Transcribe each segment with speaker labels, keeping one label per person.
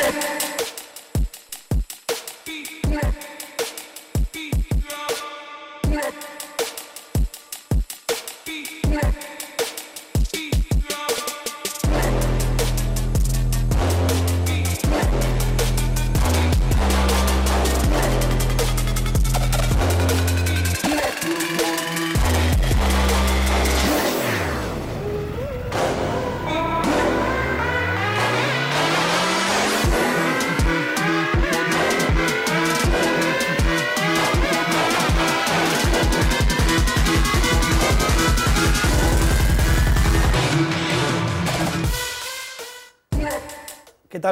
Speaker 1: Việt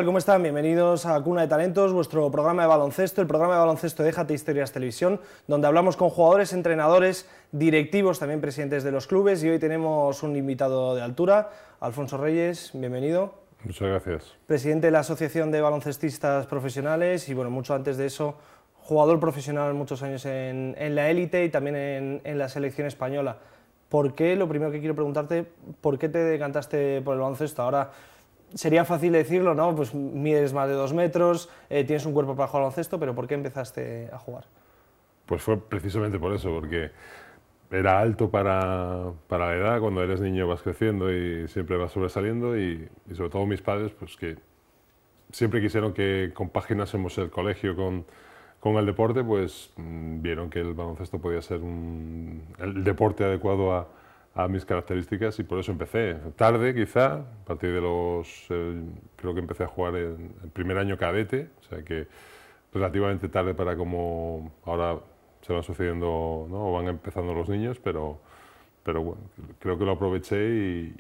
Speaker 2: ¿Cómo están? Bienvenidos a Cuna de Talentos, vuestro programa de baloncesto, el programa de baloncesto Déjate Historias Televisión, donde hablamos con jugadores, entrenadores, directivos, también presidentes de los clubes, y hoy tenemos un invitado de altura, Alfonso Reyes, bienvenido.
Speaker 1: Muchas gracias.
Speaker 2: Presidente de la Asociación de Baloncestistas Profesionales, y bueno, mucho antes de eso, jugador profesional muchos años en, la élite y también en, en la selección española. ¿Por qué? Lo primero que quiero preguntarte, ¿por qué te decantaste por el baloncesto? Ahora sería fácil decirlo, ¿no? Pues mides más de dos metros, eh, tienes un cuerpo para jugar al baloncesto, pero ¿por qué empezaste a jugar?
Speaker 1: Pues fue precisamente por eso, porque era alto para, para la edad, cuando eres niño vas creciendo y siempre vas sobresaliendo y, y sobre todo mis padres, pues que siempre quisieron que compaginásemos el colegio con, con el deporte, pues mm, vieron que el baloncesto podía ser un, el deporte adecuado a, a mis características y por eso empecé. Tarde quizá, a partir de los... Eh, creo que empecé a jugar en el primer año cadete, o sea que relativamente tarde para como ahora se van sucediendo ¿no? o van empezando los niños, pero, pero bueno, creo que lo aproveché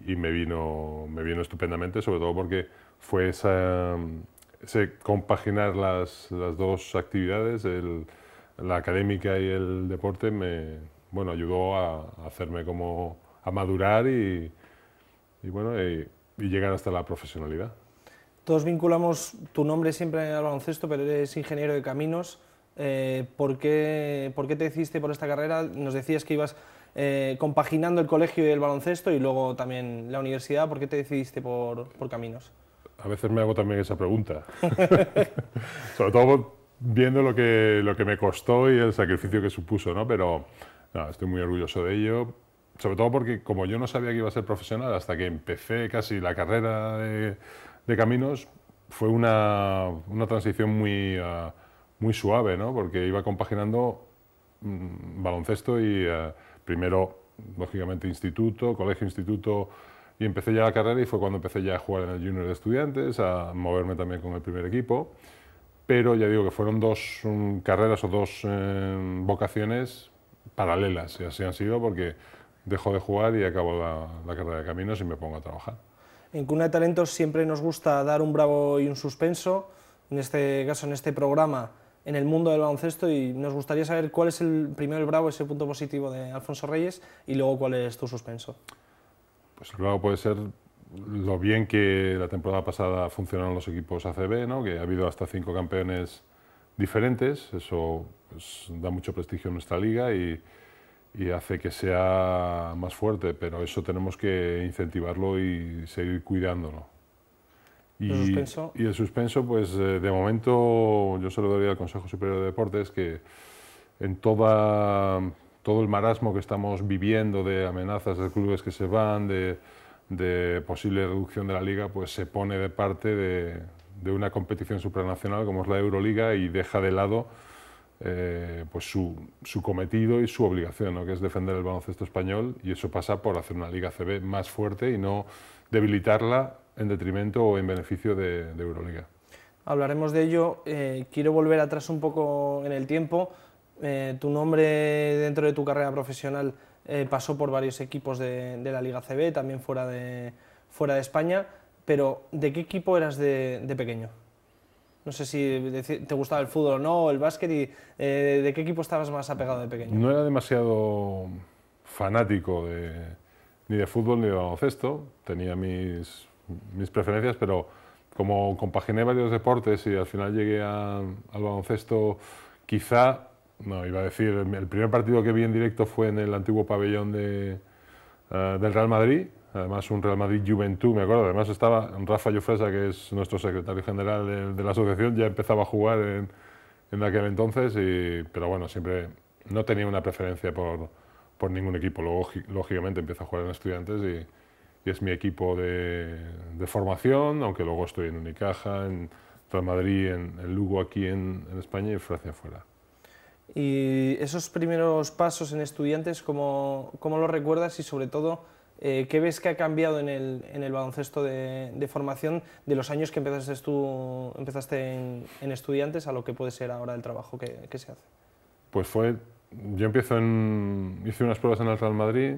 Speaker 1: y, me, vino, me vino estupendamente, sobre todo porque fue esa, ese compaginar las, las dos actividades, el, la académica y el deporte, me bueno, ayudó a hacerme como a madurar y, bueno, eh, y, llegar hasta la profesionalidad.
Speaker 2: Todos vinculamos tu nombre siempre al baloncesto, pero eres ingeniero de caminos. Eh, ¿por, qué, ¿por, qué, te hiciste por esta carrera? Nos decías que ibas eh, compaginando el colegio y el baloncesto y luego también la universidad. ¿Por qué te decidiste por, caminos?
Speaker 1: A veces me hago también esa pregunta. Sobre todo viendo lo que, lo que me costó y el sacrificio que supuso, ¿no? Pero estoy muy orgulloso de ello sobre todo porque como yo no sabía que iba a ser profesional hasta que empecé casi la carrera de, caminos, fue una, una transición muy, ah, muy suave, ¿no? porque iba compaginando mm, baloncesto y eh, primero, lógicamente, instituto, colegio, instituto, y empecé ya la carrera y fue cuando empecé ya a jugar en el junior de estudiantes, a moverme también con el primer equipo, pero ya digo que fueron dos mm, carreras o dos eh, vocaciones paralelas, y así han sido porque dejo de jugar y acabo la, carrera de caminos y me pongo a trabajar.
Speaker 2: En Cuna de Talentos siempre nos gusta dar un bravo y un suspenso, en este caso, en este programa, en el mundo del baloncesto, y nos gustaría saber cuál es el primero el bravo, ese punto positivo de Alfonso Reyes, y luego cuál es tu suspenso.
Speaker 1: Pues el bravo puede ser lo bien que la temporada pasada funcionaron los equipos ACB, ¿no? que ha habido hasta cinco campeones diferentes, eso pues, da mucho prestigio en nuestra liga y y hace que sea más fuerte, pero eso tenemos que incentivarlo y seguir cuidándolo.
Speaker 2: ¿Y el suspenso? Y
Speaker 1: el suspenso, pues eh, de momento yo se lo daría al Consejo Superior de Deportes que en toda, todo el marasmo que estamos viviendo de amenazas de clubes que se van, de, posible reducción de la liga, pues se pone de parte de, de una competición supranacional como es la Euroliga y deja de lado eh, pues su, su, cometido y su obligación, que es defender el baloncesto español, y eso pasa por hacer una Liga CB más fuerte y no debilitarla en detrimento o en beneficio de, Euroliga.
Speaker 2: Hablaremos de ello. Eh, quiero volver atrás un poco en el tiempo. Eh, tu nombre dentro de tu carrera profesional pasó por varios equipos de, la Liga CB, también fuera de, fuera de España, pero ¿de qué equipo eras de pequeño? No sé si te gustaba el fútbol o no, el básquet, y eh, ¿de qué equipo estabas más apegado de pequeño?
Speaker 1: No era demasiado fanático ni de fútbol ni de baloncesto, tenía mis, mis preferencias, pero como compaginé varios deportes y al final llegué al baloncesto, quizá, no, iba a decir, el primer partido que vi en directo fue en el antiguo pabellón de, eh, del Real Madrid, además un Real Madrid Juventud, me acuerdo, además estaba Rafa fresa que es nuestro secretario general de, la asociación, ya empezaba a jugar en, aquel entonces, pero bueno, siempre no tenía una preferencia por, ningún equipo. Luego, lógicamente, empiezo a jugar en estudiantes y, es mi equipo de, formación, aunque luego estoy en Unicaja, en Real Madrid, en, Lugo aquí en, en España y Francia afuera. Y
Speaker 2: esos primeros pasos en estudiantes, ¿cómo, cómo los recuerdas y sobre todo eh, qué ves que ha cambiado en el, en el baloncesto de, formación de los años que empezaste, en, estudiantes a lo que puede ser ahora el trabajo que, que se hace?
Speaker 1: Pues fue, yo empiezo en, hice unas pruebas en el Real Madrid,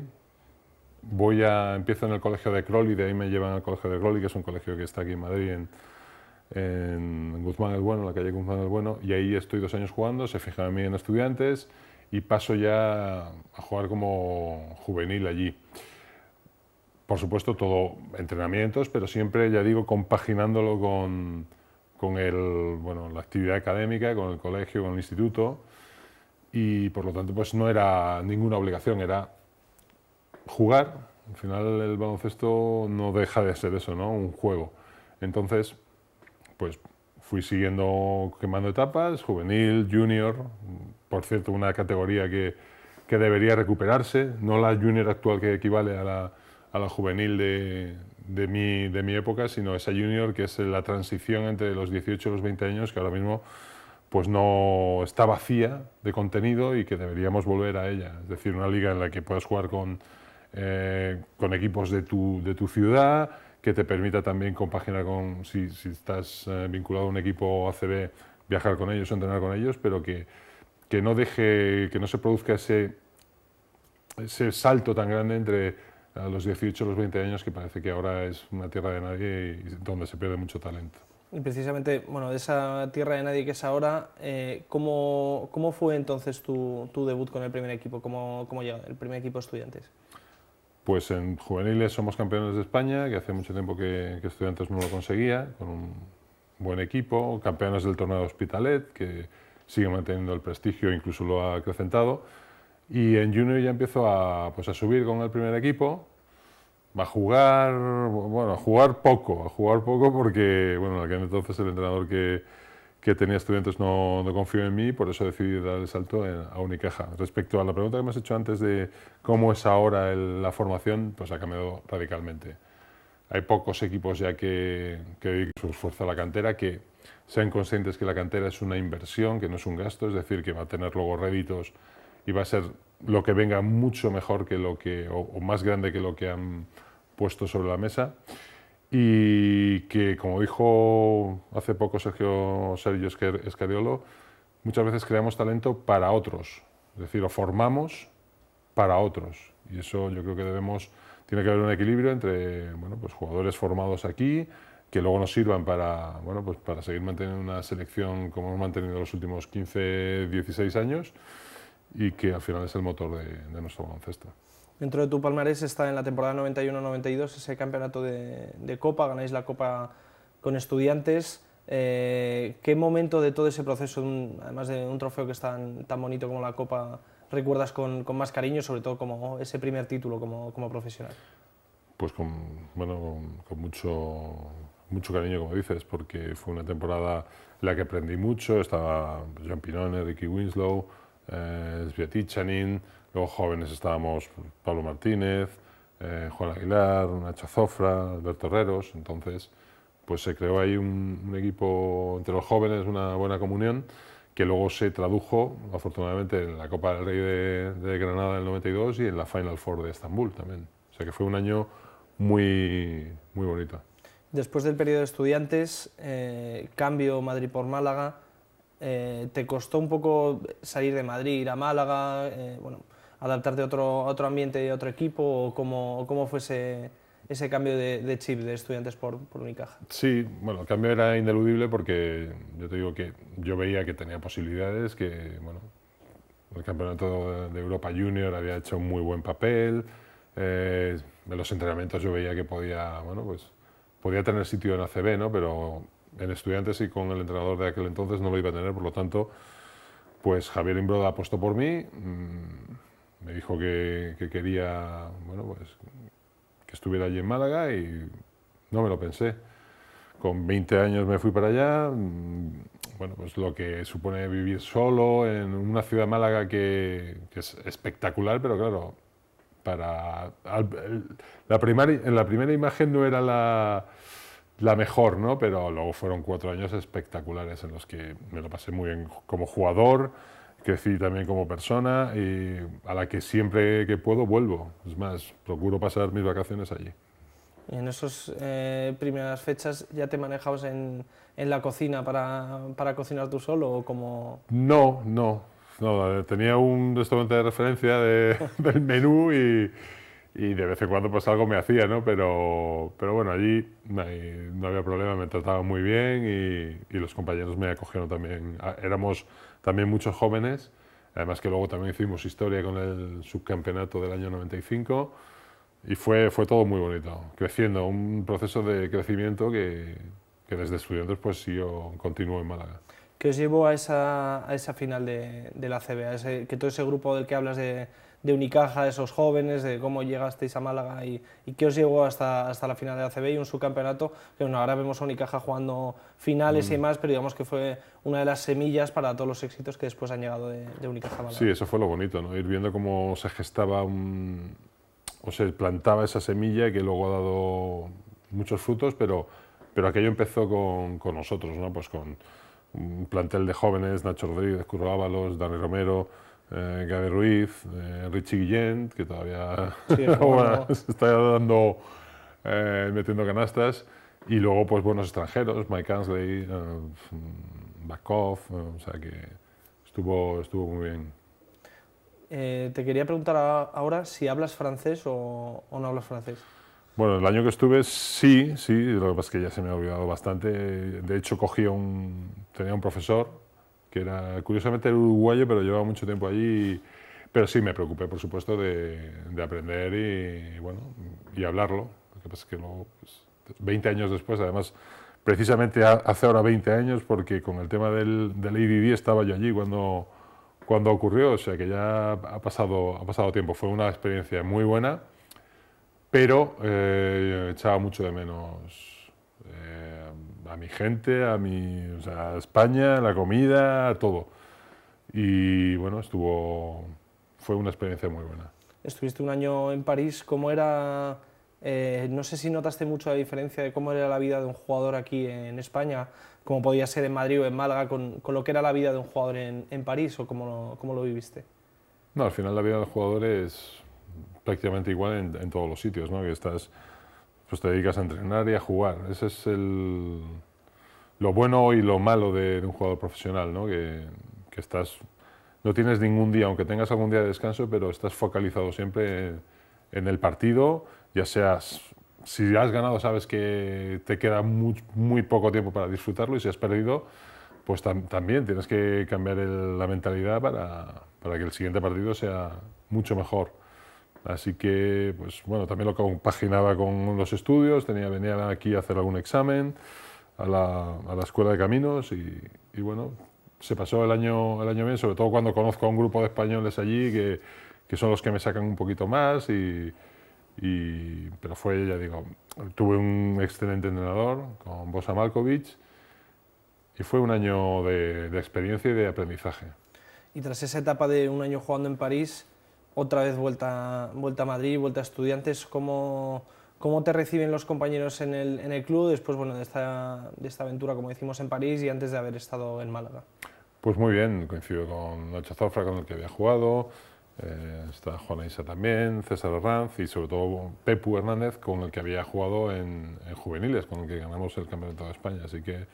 Speaker 1: voy a, empiezo en el colegio de Crowley, de ahí me llevan al colegio de Crowley, que es un colegio que está aquí en Madrid, en, en Guzmán el Bueno, en la calle Guzmán el Bueno, y ahí estoy dos años jugando, se fijan en mí en estudiantes y paso ya a jugar como juvenil allí. Por supuesto, todo entrenamientos, pero siempre, ya digo, compaginándolo con, con el, bueno, la actividad académica, con el colegio, con el instituto, y por lo tanto pues no era ninguna obligación, era jugar. Al final el baloncesto no deja de ser eso, ¿no? Un juego. Entonces, pues fui siguiendo quemando etapas, juvenil, junior, por cierto, una categoría que, debería recuperarse, no la junior actual que equivale a la, juvenil de, mi, de mi época, sino esa junior que es la transición entre los 18 y los 20 años, que ahora mismo pues no está vacía de contenido y que deberíamos volver a ella. Es decir, una liga en la que puedas jugar con, eh, equipos de tu, de tu ciudad, que te permita también compaginar con, si, estás eh, vinculado a un equipo ACB, viajar con ellos, entrenar con ellos, pero que, que no deje, que no se produzca ese, ese salto tan grande entre eh, los 18, los 20 años, que parece que ahora es una tierra de nadie y donde se pierde mucho talento.
Speaker 2: Y precisamente, bueno, de esa tierra de nadie que es ahora, eh, ¿cómo, fue entonces tu, debut con el primer equipo? ¿Cómo, cómo el primer equipo estudiantes?
Speaker 1: Pues en juveniles somos campeones de España, que hace mucho tiempo que, estudiantes no lo conseguía, con un buen equipo, campeones del torneo de Hospitalet, que sigue manteniendo el prestigio, incluso lo ha acrecentado. Y en junior ya empiezo a, pues a subir con el primer equipo, a jugar, bueno, a jugar poco, a jugar poco porque, bueno, aquel entonces el entrenador que, que tenía estudiantes no, confío en mí por eso decidí dar el salto a Unicaja. Respecto a la pregunta que me has hecho antes de cómo es ahora la formación, pues ha cambiado radicalmente. Hay pocos equipos ya que, que dedican su la cantera, que sean conscientes que la cantera es una inversión, que no es un gasto, es decir, que va a tener luego réditos y va a ser lo que venga mucho mejor que lo que, o más grande que lo que han puesto sobre la mesa y que, como dijo hace poco Sergio que Escariolo, muchas veces creamos talento para otros, es decir, lo formamos para otros. Y eso yo creo que debemos, tiene que haber un equilibrio entre bueno, pues jugadores formados aquí, que luego nos sirvan para, bueno, pues para seguir manteniendo una selección como hemos mantenido los últimos 15, 16 años y que al final es el motor de, de nuestro baloncesto.
Speaker 2: Dentro de tu palmarés está en la temporada 91-92 ese campeonato de, Copa, ganáis la Copa con estudiantes. Eh, ¿Qué momento de todo ese proceso, además de un trofeo que es tan, bonito como la Copa, recuerdas con, más cariño, sobre todo como ese primer título como, como profesional?
Speaker 1: Pues con, bueno, con, mucho, mucho cariño, como dices, porque fue una temporada en la que aprendí mucho. Estaba Jean Pinone, Ricky Winslow, eh, Sviatichanin, Luego jóvenes estábamos Pablo Martínez, eh, Juan Aguilar, Nacho Zofra, Alberto Herreros. Entonces, pues se creó ahí un, equipo entre los jóvenes, una buena comunión, que luego se tradujo, afortunadamente, en la Copa del Rey de, Granada del 92 y en la Final Four de Estambul también. O sea que fue un año muy, muy bonito.
Speaker 2: Después del periodo de estudiantes, eh, cambio Madrid por Málaga. Eh, ¿Te costó un poco salir de Madrid, ir a Málaga? bueno, adaptarte a otro, otro ambiente y otro equipo o cómo, cómo fue ese, cambio de, chip de estudiantes por, por Unicaja?
Speaker 1: Sí, bueno, el cambio era indeludible porque yo te digo que yo veía que tenía posibilidades, que bueno, el campeonato de Europa Junior había hecho un muy buen papel, eh, en los entrenamientos yo veía que podía, bueno, pues podía tener sitio en ACB, ¿no? Pero en estudiantes y con el entrenador de aquel entonces no lo iba a tener, por lo tanto, pues Javier Imbroda apostó por mí. Mm, me dijo que, quería, bueno, pues que estuviera allí en Málaga y no me lo pensé. Con 20 años me fui para allá, mm, bueno, pues lo que supone vivir solo en una ciudad de Málaga que, que es espectacular, pero claro, para la primera, en la primera imagen no era la, la, mejor, ¿no? Pero luego fueron cuatro años espectaculares en los que me lo pasé muy bien como jugador, crecí también como persona y a la que siempre que puedo vuelvo. Es más, procuro pasar mis vacaciones allí.
Speaker 2: ¿Y en esas eh, primeras fechas ya te manejabas en, en la cocina para, para, cocinar tú solo o como...?
Speaker 1: No, no. tenía un restaurante de referencia de, del menú y y de vez en cuando pues algo me hacía, ¿no? Pero, pero bueno, allí no, había problema, me trataban muy bien y, y, los compañeros me acogieron también. Éramos también muchos jóvenes, además que luego también hicimos historia con el subcampeonato del año 95 y fue, fue todo muy bonito, creciendo, un proceso de crecimiento que, que desde estudiantes pues yo continúo en Málaga.
Speaker 2: ¿Qué os llevó a esa, a esa final de, de la CBA? ese, que todo ese grupo del que hablas de de Unicaja, de esos jóvenes, de cómo llegasteis a Málaga y, qué os llegó hasta, la final de ACB y un subcampeonato, que ahora vemos a Unicaja jugando finales y mm. más pero digamos que fue una de las semillas para todos los éxitos que después han llegado de, de Unicaja Málaga. Sí,
Speaker 1: eso fue lo bonito, ¿no? ir viendo cómo se gestaba o se plantaba esa semilla que luego ha dado muchos frutos, pero, pero aquello empezó con, nosotros, ¿no? pues con un plantel de jóvenes, Nacho Rodríguez, Curro Ábalos, Dani Romero, eh, Gaby Ruiz, eh, Richie Guillén, que todavía se está dando, eh, metiendo canastas, y luego pues buenos extranjeros, Mike Ansley, eh, Bakov, o sea que estuvo, estuvo muy bien.
Speaker 2: te quería preguntar ahora si hablas francés o, o no hablas francés.
Speaker 1: Bueno, el año que estuve sí, sí, lo que pasa es que ya se me ha olvidado bastante. De hecho, cogí un, tenía un profesor que era curiosamente uruguayo, pero llevaba mucho tiempo allí. pero sí me preocupé, por supuesto, de, aprender y, bueno, y hablarlo. Lo que pasa es que luego, 20 pues, años después, además, precisamente hace ahora 20 años, porque con el tema del, del ADD estaba yo allí cuando, cuando ocurrió, o sea que ya ha pasado, ha pasado tiempo. Fue una experiencia muy buena, pero eh, echaba mucho de menos a mi gente, a mi a España, la comida, a todo. Y bueno, estuvo, fue una experiencia muy buena.
Speaker 2: Estuviste un año en París, ¿cómo era? Eh, no sé si notaste mucho la diferencia de cómo era la vida de un jugador aquí en España, como podía ser en Madrid o en Málaga, con, lo que era la vida de un jugador en, París o cómo lo, lo, viviste.
Speaker 1: No, al final la vida del jugador es prácticamente igual en, todos los sitios, ¿no? Que estás pues te dedicas a entrenar y a jugar. Ese es el, lo bueno y lo malo de, un jugador profesional, ¿no? Que, estás, no tienes ningún día, aunque tengas algún día de descanso, pero estás focalizado siempre en el partido, ya seas, si has ganado sabes que te queda muy, poco tiempo para disfrutarlo y si has perdido, pues también tienes que cambiar la mentalidad para, para que el siguiente partido sea mucho mejor. Así que, pues, bueno, también lo compaginaba con los estudios, tenía, venía aquí a hacer algún examen a la, escuela de caminos y, bueno, se pasó el año, el año bien, sobre todo cuando conozco a un grupo de españoles allí que, son los que me sacan un poquito más y, pero fue, ya digo, tuve un excelente entrenador con Bosa Malkovich, y fue un año de experiencia y de aprendizaje.
Speaker 2: Y tras esa etapa de un año jugando en París, otra vez vuelta, vuelta a Madrid, vuelta a estudiantes, ¿cómo, cómo te reciben los compañeros en el, en el club después bueno, de, esta, de esta aventura, como decimos, en París y antes de haber estado en Málaga?
Speaker 1: Pues muy bien, coincido con Nacho Zofra, con el que había jugado, eh, está Juana Isa también, César Ranz y sobre todo Pepu Hernández, con el que había jugado en, juveniles, con el que ganamos el Campeonato de España. Así que,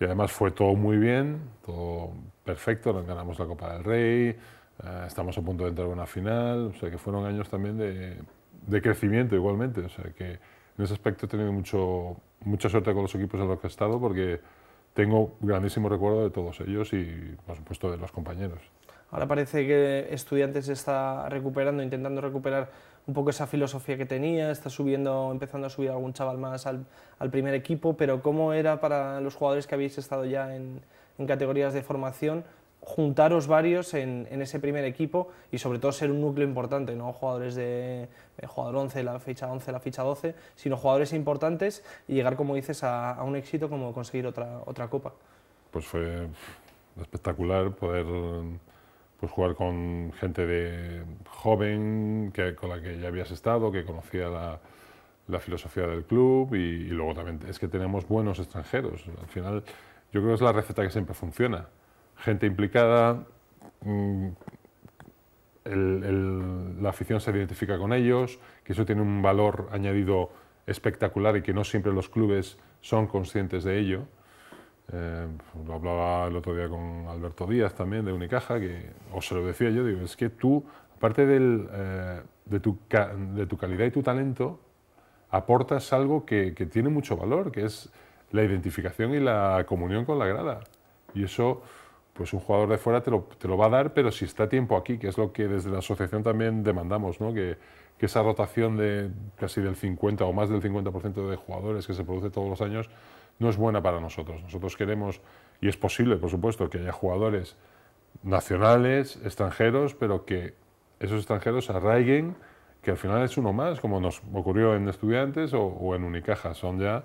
Speaker 1: y además fue todo muy bien, todo perfecto, nos ganamos la Copa del Rey, Ah, estamos a punto de entrar a una final, o sea que fueron años también de, crecimiento igualmente, o sea que en ese aspecto he tenido mucho, mucha suerte con los equipos en los que he estado porque tengo grandísimo recuerdo de todos ellos y por supuesto de los compañeros.
Speaker 2: Ahora parece que Estudiantes está recuperando, intentando recuperar un poco esa filosofía que tenía, está subiendo, empezando a subir algún chaval más al, primer equipo, pero ¿cómo era para los jugadores que habéis estado ya en categorías de formación juntaros varios en, ese primer equipo y sobre todo ser un núcleo importante, no jugadores de, jugador 11, la ficha 11, la ficha 12, sino jugadores importantes y llegar, como dices, a, un éxito como conseguir otra, otra copa.
Speaker 1: Pues fue espectacular poder pues, jugar con gente de joven que, con la que ya habías estado, que conocía la, filosofía del club y, y luego también es que tenemos buenos extranjeros. Al final yo creo que es la receta que siempre funciona gente implicada, mm, la afición se identifica con ellos, que eso tiene un valor añadido espectacular y que no siempre los clubes son conscientes de ello. Eh, lo hablaba el otro día con Alberto Díaz también de Unicaja, que, o se lo decía yo, digo, es que tú, aparte eh, de, tu, de, tu, calidad y tu talento, aportas algo que, que, tiene mucho valor, que es la identificación y la comunión con la grada. Y eso, pues un jugador de fuera te lo, te lo, va a dar, pero si está tiempo aquí, que es lo que desde la asociación también demandamos, ¿no? que, esa rotación de casi del 50 o más del 50% de jugadores que se produce todos los años no es buena para nosotros. Nosotros queremos, y es posible, por supuesto, que haya jugadores nacionales, extranjeros, pero que esos extranjeros arraiguen, que al final es uno más, como nos ocurrió en Estudiantes o, en Unicaja. Son ya,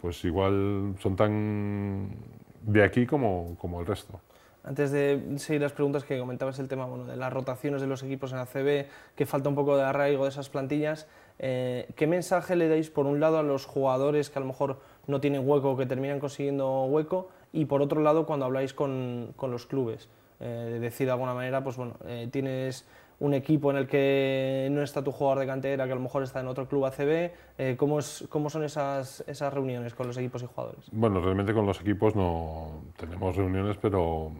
Speaker 1: pues igual, son tan de aquí como, como el resto.
Speaker 2: Antes de seguir las preguntas que comentabas el tema bueno, de las rotaciones de los equipos en la CB, que falta un poco de arraigo de esas plantillas, eh, ¿qué mensaje le dais por un lado a los jugadores que a lo mejor no tienen hueco, o que terminan consiguiendo hueco, y por otro lado cuando habláis con, con los clubes? Eh, decir de alguna manera, pues bueno, eh, tienes un equipo en el que no está tu jugador de cantera, que a lo mejor está en otro club ACB. Eh, ¿cómo, es, ¿Cómo son esas, esas reuniones con los equipos y jugadores?
Speaker 1: Bueno, realmente con los equipos no tenemos reuniones, pero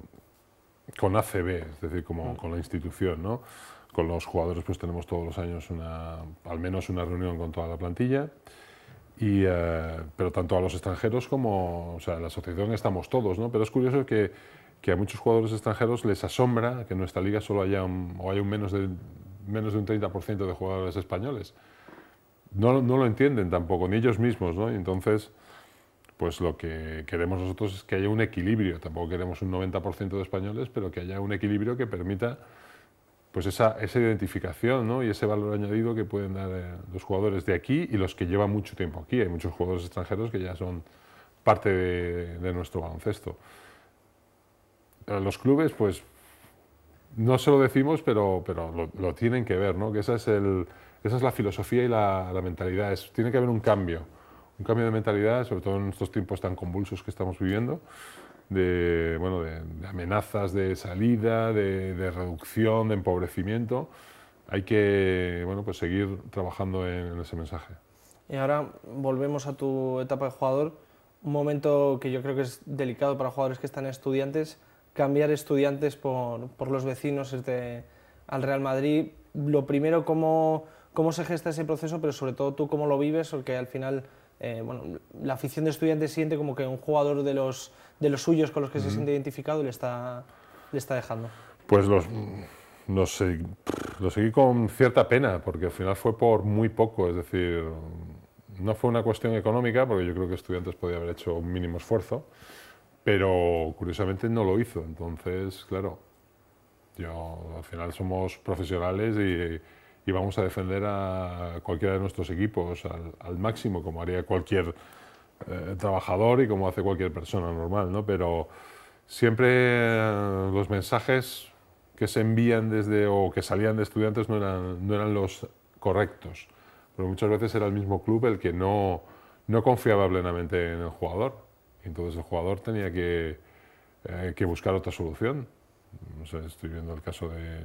Speaker 1: con ACB, es decir, como, mm. con la institución, ¿no? Con los jugadores pues tenemos todos los años una, al menos una reunión con toda la plantilla, y, eh, pero tanto a los extranjeros como o la asociación estamos todos, ¿no? Pero es curioso que, que, a muchos jugadores extranjeros les asombra que en nuestra liga solo haya o haya un menos, de, menos de un 30% de jugadores españoles. No, no, lo entienden tampoco, ni ellos mismos, ¿no? Y entonces pues lo que queremos nosotros es que haya un equilibrio. Tampoco queremos un 90% de españoles, pero que haya un equilibrio que permita pues esa, identificación ¿no? y ese valor añadido que pueden dar eh, los jugadores de aquí y los que llevan mucho tiempo aquí. Hay muchos jugadores extranjeros que ya son parte de, nuestro baloncesto. Eh, los clubes, pues no se lo decimos, pero, lo, tienen que ver, ¿no? que esa es, esa es la filosofía y la, mentalidad. tiene que haber un cambio un cambio de mentalidad, sobre todo en estos tiempos tan convulsos que estamos viviendo, de, bueno, de, amenazas de salida, de, reducción, de empobrecimiento. Hay que bueno, pues seguir trabajando en, ese mensaje.
Speaker 2: Y ahora volvemos a tu etapa de jugador, un momento que yo creo que es delicado para jugadores que están estudiantes, cambiar estudiantes por, por los vecinos al Real Madrid. Lo primero, ¿cómo, cómo se gesta ese proceso, pero sobre todo tú cómo lo vives, porque al final eh, bueno, la afición de estudiantes siente como que un jugador de los, de los suyos con los que se siente identificado le está, le está dejando.
Speaker 1: Pues los, lo seguí con cierta pena, porque al final fue por muy poco, es decir, no fue una cuestión económica, porque yo creo que estudiantes podía haber hecho un mínimo esfuerzo, pero curiosamente no lo hizo. Entonces, claro, yo al final somos profesionales y y vamos a defender a cualquiera de nuestros equipos al, máximo, como haría cualquier eh, trabajador y como hace cualquier persona normal, ¿no? Pero siempre eh, los mensajes que se envían desde o que salían de estudiantes no eran, no eran los correctos, pero muchas veces era el mismo club el que no, no confiaba plenamente en el jugador. Entonces el jugador tenía que, eh, que buscar otra solución. estoy viendo el caso de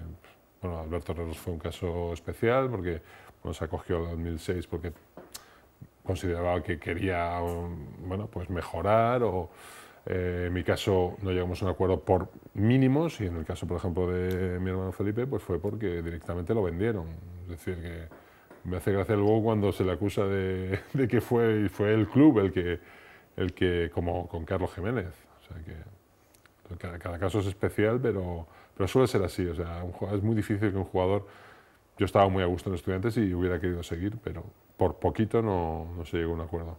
Speaker 1: bueno, Alberto Herreros fue un caso especial porque nos se acogió al 2006 porque consideraba que quería bueno, pues mejorar o eh, en mi caso no llegamos a un acuerdo por mínimos y en el caso, por ejemplo, de mi hermano Felipe, pues fue porque directamente lo vendieron. Es decir, que me hace gracia luego cuando se le acusa de, que fue, el club el que, el que, como con Carlos Jiménez. que cada caso es especial, pero pero suele ser así, o sea, es muy difícil que un jugador... Yo estaba muy a gusto en estudiantes y hubiera querido seguir, pero por poquito no, se llegó a un acuerdo.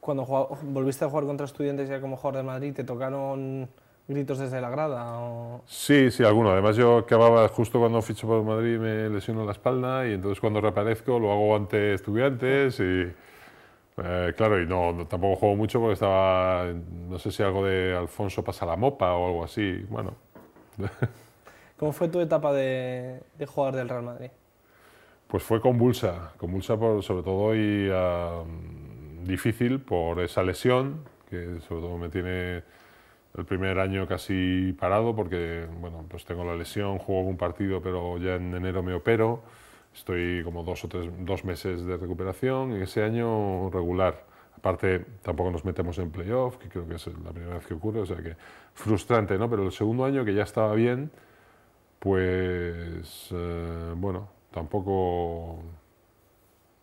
Speaker 2: Cuando volviste a jugar contra estudiantes ya como jugador de Madrid, ¿te tocaron gritos desde la grada?
Speaker 1: Sí, sí, alguno. Además yo acababa justo cuando ficho por Madrid me lesiono la espalda y entonces cuando reaparezco lo hago ante estudiantes y... Eh, claro, y no, tampoco juego mucho porque estaba, no sé si algo de Alfonso pasa la mopa o algo así. Bueno,
Speaker 2: ¿Cómo fue tu etapa de, jugar del Real Madrid?
Speaker 1: Pues fue convulsa, convulsa por, sobre todo y difícil por esa lesión, que sobre todo me tiene el primer año casi parado porque bueno, pues tengo la lesión, juego un partido, pero ya en enero me opero, estoy como dos o tres dos meses de recuperación y ese año regular. Aparte, tampoco nos metemos en playoff, que creo que es la primera vez que ocurre, o sea que frustrante, ¿no? Pero el segundo año, que ya estaba bien, pues, eh, bueno, tampoco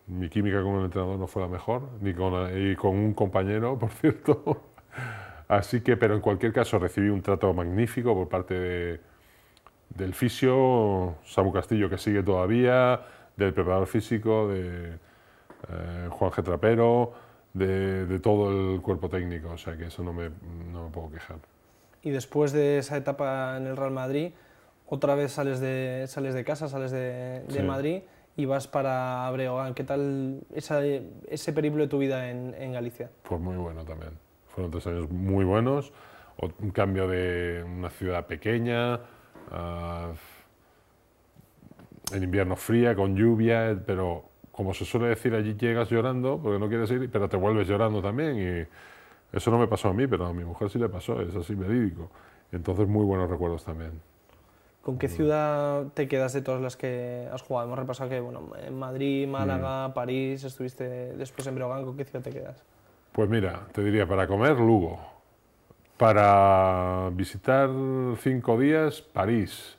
Speaker 1: mi química con el entrenador no fue la mejor, ni con, eh, un compañero, por cierto. Así que, pero en cualquier caso, recibí un trato magnífico por parte del fisio, Samu Castillo, que sigue todavía, del preparador físico, de eh, Juan Getrapero de, todo el cuerpo técnico, o sea que eso no me, me puedo quejar.
Speaker 2: Y después de esa etapa en el Real Madrid, otra vez sales de, sales de casa, sales de, Madrid y vas para Breogán. ¿Qué tal ese periplo de tu vida en, Galicia?
Speaker 1: Fue pues muy bueno también. Fueron tres años muy buenos, un cambio de una ciudad pequeña, ah, en invierno fría, con lluvia, pero como se suele decir, allí llegas llorando porque no quieres ir, pero te vuelves llorando también. Y eso no me pasó a mí, pero a mi mujer sí le pasó, es así verídico. Entonces, muy buenos recuerdos también.
Speaker 2: ¿Con qué mm. ciudad te quedas de todas las que has jugado? Hemos repasado que, bueno, en Madrid, mm. Málaga, París, estuviste después en Brogan, ¿con qué ciudad te quedas?
Speaker 1: Pues mira, te diría, para comer, Lugo. Para visitar cinco días, París.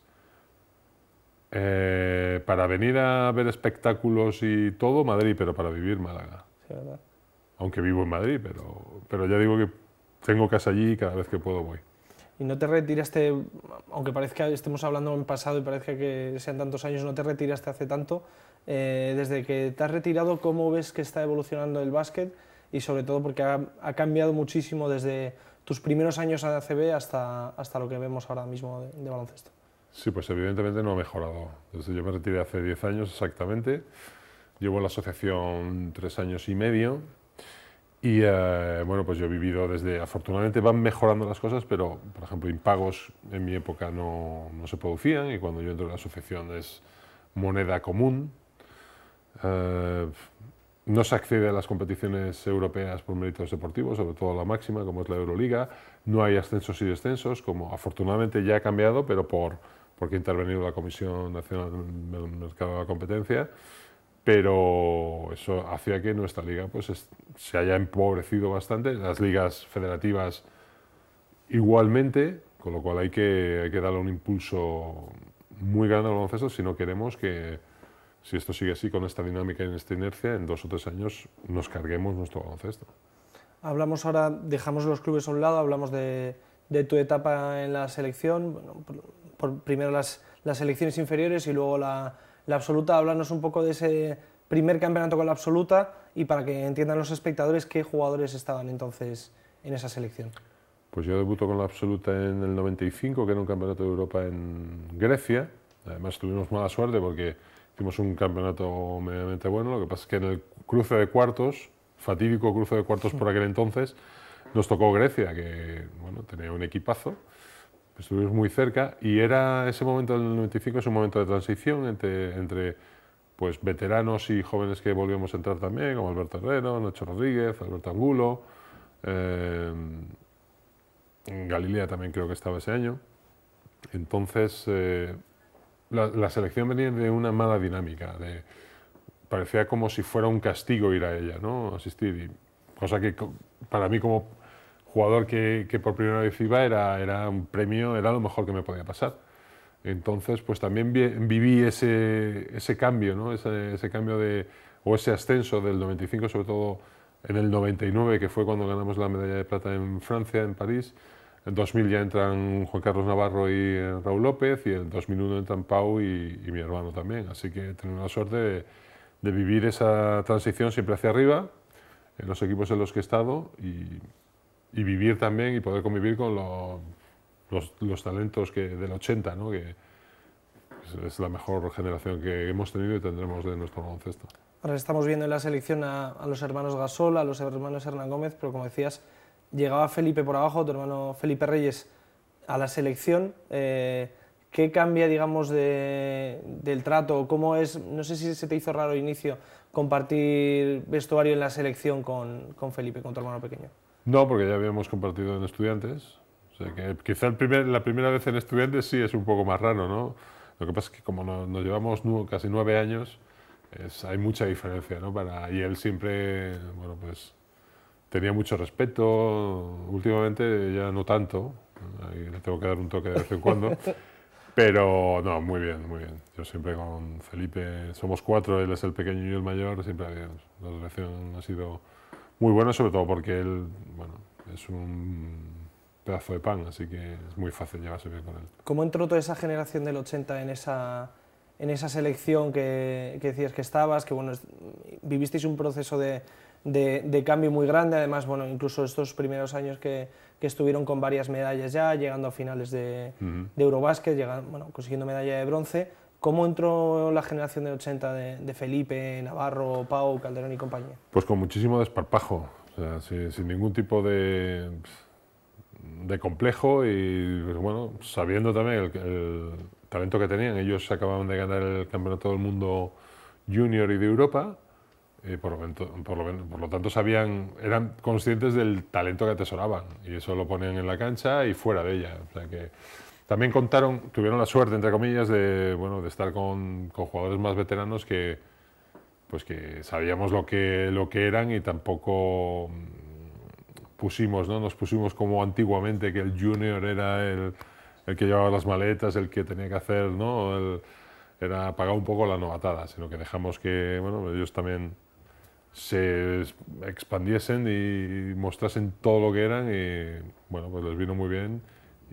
Speaker 1: Eh, para venir a ver espectáculos y todo, Madrid, pero para vivir Málaga. Aunque vivo en Madrid, pero, pero ya digo que tengo casa allí y cada vez que puedo voy.
Speaker 2: ¿Y no te retiraste, aunque parezca estemos hablando en pasado y parezca que sean tantos años, no te retiraste hace tanto? Eh, desde que te has retirado, ¿cómo ves que está evolucionando el básquet? Y sobre todo porque ha, cambiado muchísimo desde tus primeros años en ACB hasta, hasta lo que vemos ahora mismo de baloncesto.
Speaker 1: Sí, pues evidentemente no ha mejorado. Desde yo me retiré hace 10 años exactamente. Llevo en la asociación tres años y medio. Y eh, bueno, pues yo he vivido desde, afortunadamente van mejorando las cosas, pero por ejemplo impagos en mi época no, se producían y cuando yo entro en la asociación es moneda común. Eh, no se accede a las competiciones europeas por méritos deportivos, sobre todo la máxima, como es la Euroliga. No hay ascensos y descensos, como afortunadamente ya ha cambiado, pero por porque ha intervenido la Comisión Nacional del Mercado de la Competencia, pero eso hacía que nuestra liga pues, se haya empobrecido bastante, las ligas federativas igualmente, con lo cual hay que, darle un impulso muy grande al baloncesto si no queremos que, si esto sigue así con esta dinámica y en esta inercia, en dos o tres años nos carguemos nuestro baloncesto.
Speaker 2: Hablamos ahora, dejamos los clubes a un lado, hablamos de, tu etapa en la selección, por primero las, las selecciones inferiores y luego la, absoluta. Hablarnos un poco de ese primer campeonato con la absoluta y para que entiendan los espectadores qué jugadores estaban entonces en esa selección.
Speaker 1: Pues yo debuto con la absoluta en el 95, que era un campeonato de Europa en Grecia. Además tuvimos mala suerte porque hicimos un campeonato medianamente bueno. Lo que pasa es que en el cruce de cuartos, fatídico cruce de cuartos por aquel entonces, nos tocó Grecia, que bueno, tenía un equipazo estuvimos muy cerca y era ese momento del 95 es un momento de transición entre, entre pues, veteranos y jóvenes que volvíamos a entrar también, como Alberto Herrero, Nacho Rodríguez, Alberto Angulo, eh, Galilea también creo que estaba ese año. Entonces, eh, la, selección venía de una mala dinámica, de, parecía como si fuera un castigo ir a ella, ¿no? asistir, cosa que para mí como jugador que, por primera vez iba era, era un premio, era lo mejor que me podía pasar. Entonces, pues también viví ese, ese cambio, ¿no? ese, cambio de, o ese ascenso del 95, sobre todo en el 99, que fue cuando ganamos la medalla de plata en Francia, en París. En 2000 ya entran Juan Carlos Navarro y eh, Raúl López, y en 2001 entran Pau y, y mi hermano también. Así que he tenido la suerte de, de vivir esa transición siempre hacia arriba, en los equipos en los que he estado, y, y vivir también y poder convivir con los, talentos que, del 80, ¿no? que es, la mejor generación que hemos tenido y tendremos de nuestro baloncesto.
Speaker 2: Ahora estamos viendo en la selección a, los hermanos Gasol, a los hermanos Hernán Gómez, pero como decías, llegaba Felipe por abajo, tu hermano Felipe Reyes, a la selección. Eh, ¿Qué cambia, digamos, del trato? ¿Cómo es, no sé si se te hizo raro inicio, compartir vestuario en la selección con, con Felipe, con tu hermano pequeño?
Speaker 1: No, porque ya habíamos compartido en estudiantes. O sea que quizá el primer, la primera vez en estudiantes sí es un poco más raro, ¿no? Lo que pasa es que como nos, llevamos casi nueve años, hay mucha diferencia, ¿no? Para, y él siempre, bueno, pues tenía mucho respeto. Últimamente ya no tanto. le tengo que dar un toque de vez en cuando. Pero no, muy bien, muy bien. Yo siempre con Felipe, somos cuatro, él es el pequeño y yo el mayor, siempre la relación ha sido muy bueno, sobre todo porque él bueno, es un pedazo de pan, así que es muy fácil llevarse bien con él.
Speaker 2: ¿Cómo entró toda esa generación del 80 en esa, en esa selección que, decías que estabas? Que bueno, vivisteis un proceso de, de, cambio muy grande, además, bueno, incluso estos primeros años que, que estuvieron con varias medallas ya, llegando a finales de, de Eurobásquet, llegando, bueno, consiguiendo medalla de bronce, ¿Cómo entró la generación de 80 de, Felipe, Navarro, Pau, Calderón y compañía?
Speaker 1: Pues con muchísimo desparpajo, sin, ningún tipo de, de complejo y pues, bueno, sabiendo también el, talento que tenían. Ellos acababan de ganar el Campeonato del Mundo Junior y de Europa, y por, lo, por, lo, por, lo, tanto sabían, eran conscientes del talento que atesoraban y eso lo ponían en la cancha y fuera de ella. O sea que, también contaron, tuvieron la suerte, entre comillas, de, de estar con, jugadores más veteranos que, pues que sabíamos lo que, lo que eran y tampoco mm, pusimos, ¿no? Nos pusimos como antiguamente que el junior era el, que llevaba las maletas, el que tenía que hacer, ¿no? era pagar un poco la novatada, sino que dejamos que, bueno, ellos también se expandiesen y mostrasen todo lo que eran y, bueno, pues les vino muy bien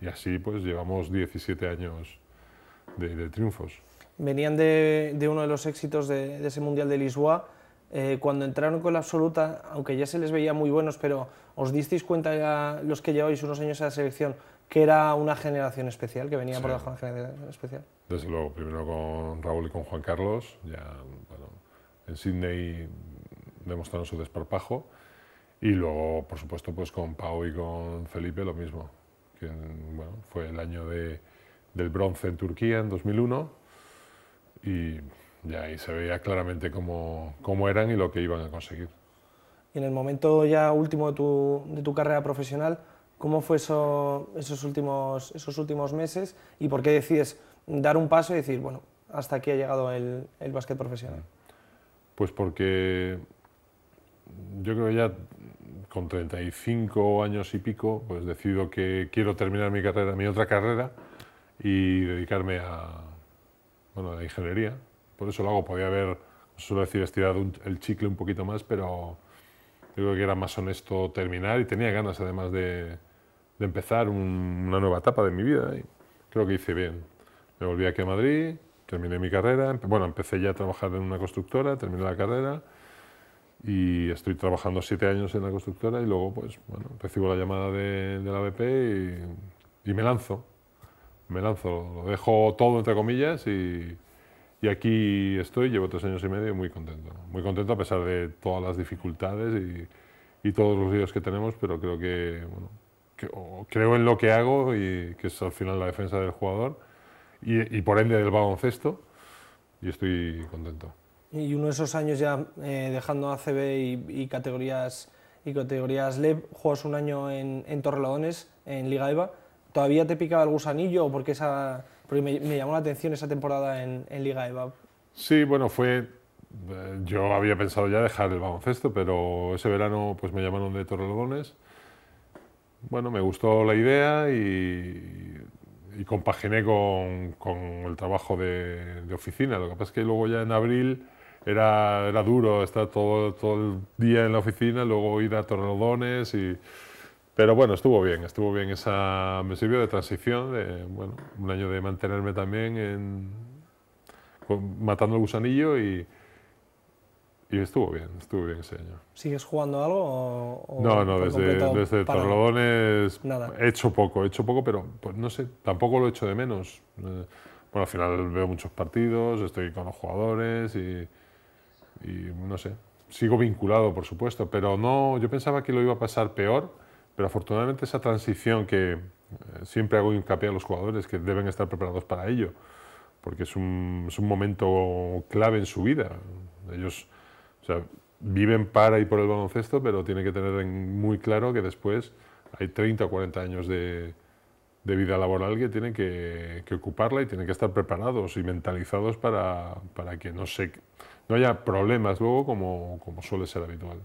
Speaker 1: y así pues llevamos 17 años de, triunfos.
Speaker 2: Venían de, uno de los éxitos de, ese Mundial de Lisboa. Eh, cuando entraron con la absoluta, aunque ya se les veía muy buenos, pero ¿os disteis cuenta los que lleváis unos años en la selección que era una generación especial, que venía por debajo una generación especial?
Speaker 1: Desde luego, primero con Raúl y con Juan Carlos, ya bueno, en Sydney demostraron su desparpajo, y luego, por supuesto, pues con Pau y con Felipe lo mismo que bueno, fue el año de, del bronce en Turquía en 2001, y ya ahí se veía claramente cómo, cómo eran y lo que iban a conseguir.
Speaker 2: Y en el momento ya último de tu, de tu carrera profesional, ¿cómo fue eso, esos, últimos, esos últimos meses y por qué decides dar un paso y decir, bueno, hasta aquí ha llegado el, el básquet profesional?
Speaker 1: Pues porque yo creo que ya con 35 años y pico, pues decido que quiero terminar mi carrera, mi otra carrera, y dedicarme a, bueno, a la ingeniería. Por eso lo hago, podía haber, suelo decir, estirado el chicle un poquito más, pero creo que era más honesto terminar y tenía ganas además de, empezar una nueva etapa de mi vida. Y creo que hice bien. Me volví aquí a Madrid, terminé mi carrera, bueno, empecé ya a trabajar en una constructora, terminé la carrera y estoy trabajando siete años en la constructora y luego pues bueno, recibo la llamada de, de la BP y, me lanzo, me lanzo, lo dejo todo entre comillas y, y, aquí estoy, llevo tres años y medio muy contento, muy contento a pesar de todas las dificultades y, y todos los líos que tenemos, pero creo que, bueno, creo en lo que hago y que es al final la defensa del jugador y, y por ende del baloncesto y estoy contento
Speaker 2: y uno de esos años ya eh, dejando ACB y, y, categorías y categorías LEB, juegas un año en, en Torrelodones, en Liga EVA. ¿Todavía te picaba el gusanillo porque esa me, llamó la atención esa temporada en, Liga EVA?
Speaker 1: Sí, bueno, fue eh, yo había pensado ya dejar el baloncesto, pero ese verano pues me llamaron de Torrelodones. Bueno, me gustó la idea y, y compaginé con, con, el trabajo de, de oficina. Lo que pasa es que luego ya en abril era, era duro estar todo, todo el día en la oficina, luego ir a Torrelodones y... Pero bueno, estuvo bien, estuvo bien esa... me sirvió de transición, de, bueno, un año de mantenerme también en... matando el gusanillo y... Y estuvo bien, estuvo bien ese año.
Speaker 2: ¿Sigues jugando algo? no, no, desde, desde
Speaker 1: he hecho poco, he hecho poco, pero pues, no sé, tampoco lo he hecho de menos. Eh, bueno, al final veo muchos partidos, estoy con los jugadores y y no sé, sigo vinculado, por supuesto, pero no, yo pensaba que lo iba a pasar peor, pero afortunadamente esa transición que eh, siempre hago hincapié a los jugadores que deben estar preparados para ello, porque es un, momento clave en su vida. Ellos viven para y por el baloncesto, pero tienen que tener muy claro que después hay 30 o 40 años de, vida laboral que tienen que, ocuparla y tienen que estar preparados y mentalizados para, para que no se no haya problemas luego como, suele ser habitual.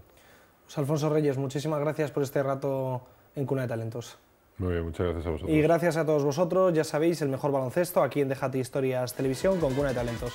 Speaker 2: Pues, Alfonso Reyes, muchísimas gracias por este rato en Cuna de Talentos.
Speaker 1: Muy bien, muchas gracias a vosotros.
Speaker 2: Y gracias a todos vosotros, ya sabéis, el mejor baloncesto aquí en Dejate Historias Televisión con Cuna de Talentos.